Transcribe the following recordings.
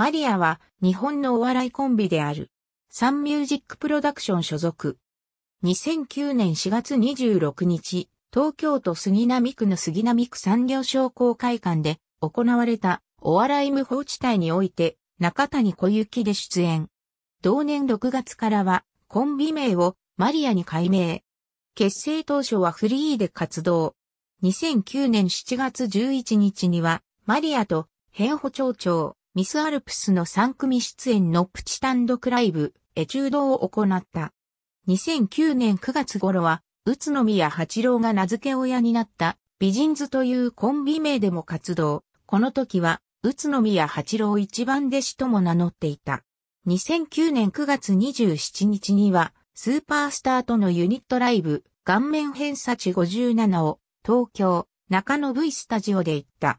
マリアは日本のお笑いコンビである。サンミュージックプロダクション所属。2009年4月26日、東京都杉並区の杉並区産業商工会館で行われたお笑い無法地帯において中谷小雪で出演。同年6月からはコンビ名をマリアに改名。結成当初はフリーで活動。2009年7月11日にはマリアと変保町長、ミスアルプスの3組出演のプチ単独ライブ、エチュードを行った。2009年9月頃は、宇都宮八郎が名付け親になった美人図というコンビ名でも活動。この時は、宇都宮八郎一番弟子とも名乗っていた。2009年9月27日には、スーパースターとのユニットライブ、顔面偏差値57を東京、中野 V スタジオで行った。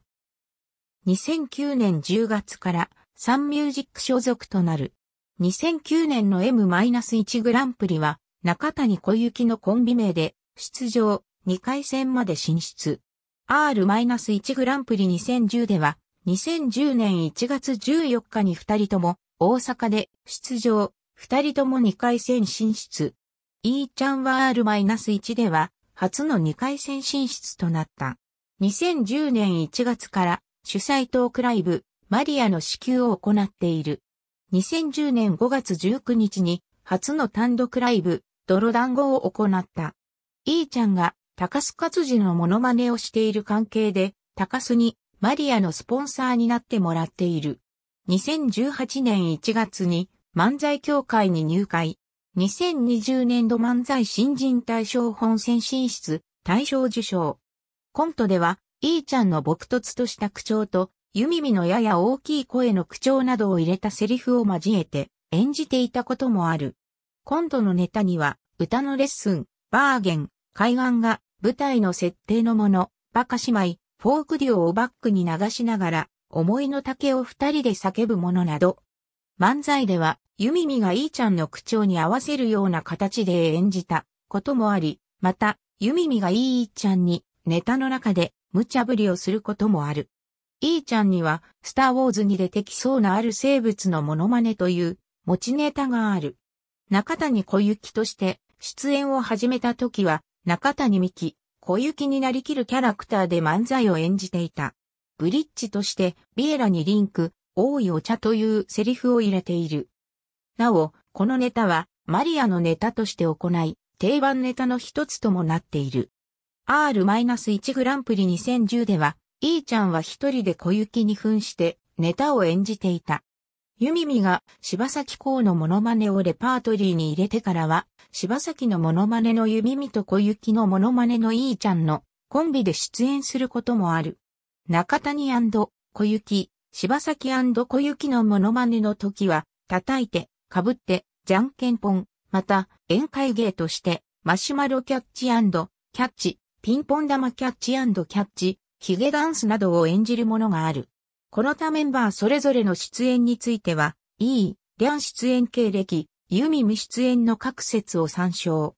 2009年10月からサンミュージック所属となる。2009年の M-1 グランプリは中谷小雪のコンビ名で出場2回戦まで進出。R-1 グランプリ2010では2010年1月14日に2人とも大阪で出場2人とも2回戦進出。E ちゃんは R-1 では初の2回戦進出となった。2010年1月から主催トークライブ、マリアの支給を行っている。2010年5月19日に、初の単独ライブ、泥団子を行った。イーちゃんが、高須勝治のモノマネをしている関係で、高須に、マリアのスポンサーになってもらっている。2018年1月に漫才協会に入会。2020年度漫才新人大賞本選進出、大賞受賞。コントではイーちゃんの朴突とした口調と、みみのやや大きい声の口調などを入れたセリフを交えて演じていたこともある。今度のネタには、歌のレッスン、バーゲン、海岸が舞台の設定のもの、バカ姉妹、フォークデュオをバックに流しながら、思いの丈を二人で叫ぶものなど。漫才では、ユミミがイーちゃんの口調に合わせるような形で演じたこともあり、また、ユミミがイーちゃんにネタの中で無茶ぶりをすることもある。イーちゃんには、スターウォーズに出てきそうなある生物のモノマネという持ちネタがある。中谷小雪として出演を始めた時は、中谷美紀、小雪になりきるキャラクターで漫才を演じていた。ブリッジとして、ビエラにリンク、多いお茶というセリフを入れている。なお、このネタは、マリアのネタとして行い、定番ネタの一つともなっている。R-1 グランプリ2010では、イーちゃんは一人で小雪に扮してネタを演じていた。ユミミが柴咲公のモノマネをレパートリーに入れてからは、柴崎のモノマネのユミミと小雪のモノマネのイーちゃんのコンビで出演することもある。中谷小雪、柴咲小雪のモノマネの時は、叩いて、かぶって、じゃんけんぽん、また、宴会芸として、マシュマロキャッチキャッチ、ピンポン玉キャッチキャッチ、ヒゲダンスなどを演じるものがある。この他メンバーそれぞれの出演については、E、リャン出演経歴、ユミム出演の各説を参照。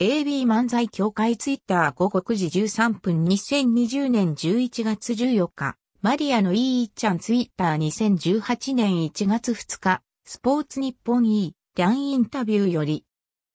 AB 漫才協会ツイッター午後9時13分2020年11月14日、マリアの E いちゃんツイッター2018年1月2日、スポーツ日本 E、リャンインタビューより、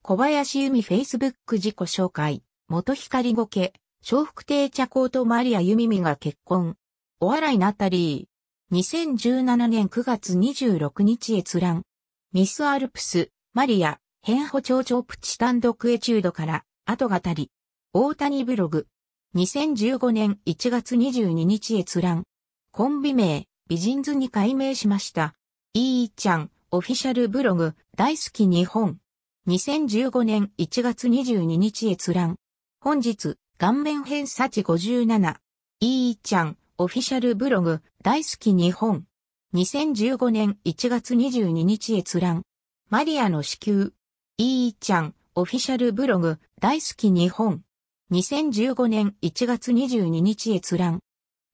小林由美フェイスブック自己紹介。元光五家、小福亭茶工とマリアユミミが結婚。お笑いナタリー。2017年9月26日閲覧。ミスアルプス、マリア、変歩長々プチ単独エチュードから、後語り。大谷ブログ。2015年1月22日閲覧。コンビ名、美人図に改名しました。いいちゃん、オフィシャルブログ、大好き日本。2015年1月22日閲覧。本日、顔面偏差値57。いーちゃん、オフィシャルブログ、大好き日本。2015年1月22日閲覧。マリアの子宮。いーちゃん、オフィシャルブログ、大好き日本。2015年1月22日閲覧。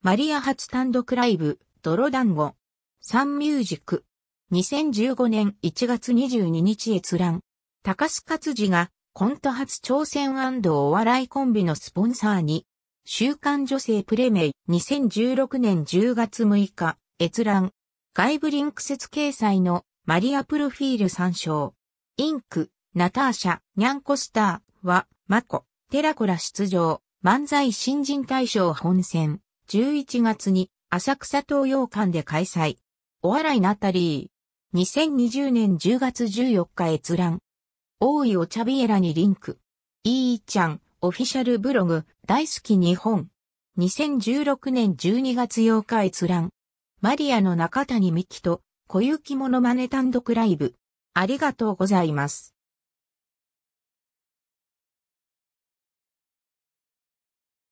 マリア初単独ライブ、泥団子。サンミュージック。2015年1月22日閲覧。高須勝次がコント初挑戦お笑いコンビのスポンサーに、週刊女性プレメイ2016年10月6日、閲覧、外部リンク説掲載のマリアプロフィール参照。インク、ナターシャ、ニャンコスターは、マコ、テラコラ出場、漫才新人大賞本選、11月に浅草東洋館で開催。お笑いナタリー。2020年10月14日閲覧。大井お茶ビエラにリンク。いいちゃん、オフィシャルブログ、大好き日本。2016年12月8日閲覧。マリアの中谷美希と、小雪モノマネ単独ライブ。ありがとうございます。